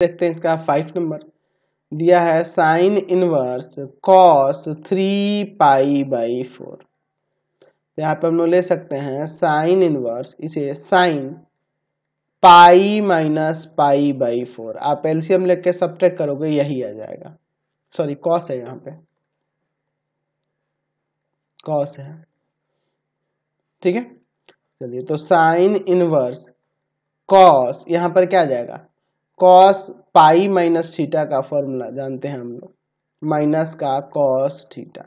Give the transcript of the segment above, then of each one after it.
देखते हैं इसका फाइव नंबर दिया है sine inverse cos three pi by four यहाँ पे हम लोग ले सकते हैं साइन इनवर्स इसे sine pi minus pi by four आप एलसीएम लेके सब करोगे यही आ जाएगा सॉरी कॉस है यहाँ पे कॉस है ठीक है चलिए तो साइन इनवर्स कॉस यहाँ पर क्या आ जाएगा कॉस पाई माइनस थीटा का फॉर्मूला जानते हैं हम लोग माइनस का कॉस थीटा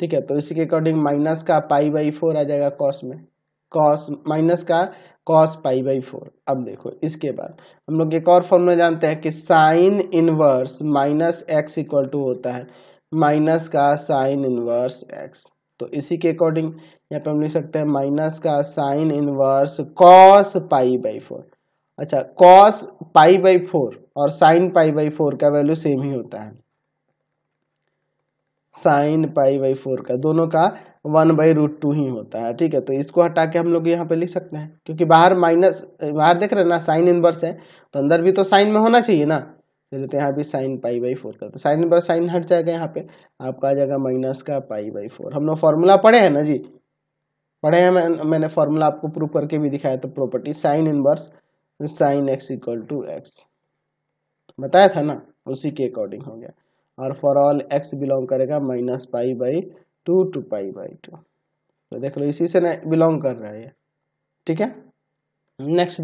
ठीक है तो इसी के अकॉर्डिंग माइनस का पाई बाई फोर आ जाएगा कॉस में कॉस माइनस का कॉस पाई बाई फोर अब देखो इसके बाद हम लोग एक और फॉर्मूला जानते हैं कि sine inverse minus x equal to होता है माइनस का साइन इनवर्स एक्स तो इसी के अकॉर्डिंग यहाँ पे हम लिख सकते हैं माइनस का sine inverse cos pi by four अच्छा कॉस पाई बाई फोर और साइन पाई बाई फोर का वैल्यू सेम ही होता है साइन पाई बाई फोर का दोनों का वन बाई रूट टू ही होता है ठीक है तो इसको हटा के हम लोग यहाँ पे लिख सकते हैं क्योंकि बाहर माइनस बाहर देख रहे हैं ना साइन इनवर्स है तो अंदर भी तो साइन में होना चाहिए ना चलिए तो यहाँ भी साइन पाई बाई फोर का तो साइन इनवर्स साइन हट जाएगा यहाँ पे आपका आ जाएगा माइनस का पाई बाई फोर हम लोग फॉर्मूला पढ़े हैं ना जी पढ़े हैं मैं, मैंने फॉर्मूला आपको प्रूव करके भी दिखाया तो property sine inverse sine x equal to x बताया था ना उसी के अकॉर्डिंग हो गया और फॉर ऑल एक्स बिलोंग करेगा minus pi by two to pi by two तो देख लो इसी से ना बिलोंग कर रहा है ठीक है नेक्स्ट